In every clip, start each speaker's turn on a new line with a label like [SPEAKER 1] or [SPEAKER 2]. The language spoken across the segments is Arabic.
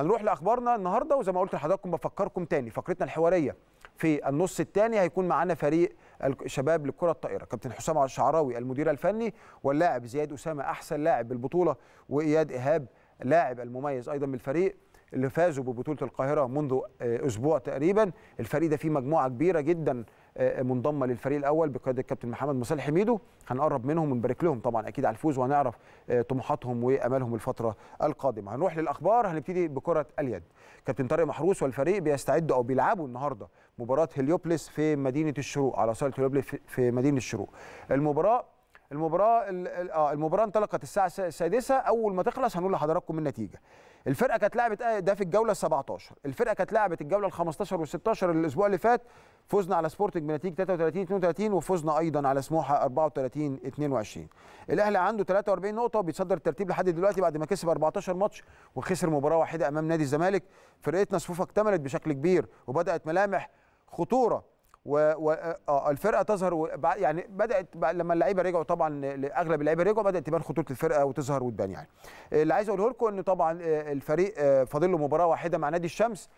[SPEAKER 1] هنروح لاخبارنا النهارده وزي ما قلت لحضراتكم بفكركم تاني فقرتنا الحواريه في النص الثاني هيكون معانا فريق الشباب لكره الطائره كابتن حسام الشعراوي المدير الفني واللاعب زياد اسامه احسن لاعب بالبطوله واياد ايهاب لاعب المميز ايضا من الفريق اللي فازوا ببطوله القاهره منذ آه، اسبوع تقريبا الفريق ده فيه مجموعه كبيره جدا منضمه للفريق الاول بقياده الكابتن محمد مصالح حميدو هنقرب منهم ونبارك لهم طبعا اكيد على الفوز وهنعرف آه، طموحاتهم وامالهم الفتره القادمه هنروح للاخبار هنبتدي بكره اليد كابتن طارق محروس والفريق بيستعدوا او بيلعبوا النهارده مباراه هليوبلس في مدينه الشروق على صاله هليوبلس في مدينه الشروق المباراه المباراه اه المباراه انطلقت الساعه السادسه اول ما تخلص هنقول لحضراتكم النتيجه الفرقه كانت لعبت آه، ده في الجوله ال 17 الفرقه كانت لعبت الجوله ال 15 وال 16 الاسبوع اللي فات فزنا على سبورتنج بنتيجه 33 32 وفزنا ايضا على سموحه 34 22 الاهلي عنده 43 نقطه وبيتصدر الترتيب لحد دلوقتي بعد ما كسب 14 ماتش وخسر مباراه واحده امام نادي الزمالك فرقتنا صفوفها اكتملت بشكل كبير وبدات ملامح خطوره و, و... آه, آه، الفرقه تظهر يعني بدات لما اللعيبه رجعوا طبعا اغلب اللعيبه رجعوا بدات تبان خطوره الفرقه وتظهر وتبان يعني آه، اللي عايز اقوله لكم ان طبعا آه، الفريق فاضل له مباراه واحده مع نادي الشمس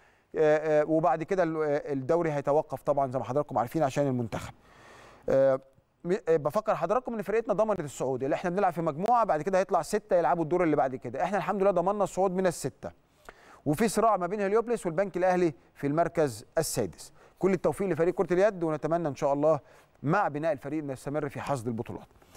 [SPEAKER 1] وبعد كده الدوري هيتوقف طبعا زي ما حضراتكم عارفين عشان المنتخب بفكر حضراتكم ان فرقتنا ضمنت الصعود اللي احنا بنلعب في مجموعه بعد كده هيطلع سته يلعبوا الدور اللي بعد كده احنا الحمد لله ضمننا الصعود من السته وفي صراع ما بين هليوبلس والبنك الاهلي في المركز السادس كل التوفيق لفريق كره اليد ونتمنى ان شاء الله مع بناء الفريق نستمر يستمر في حصد البطولات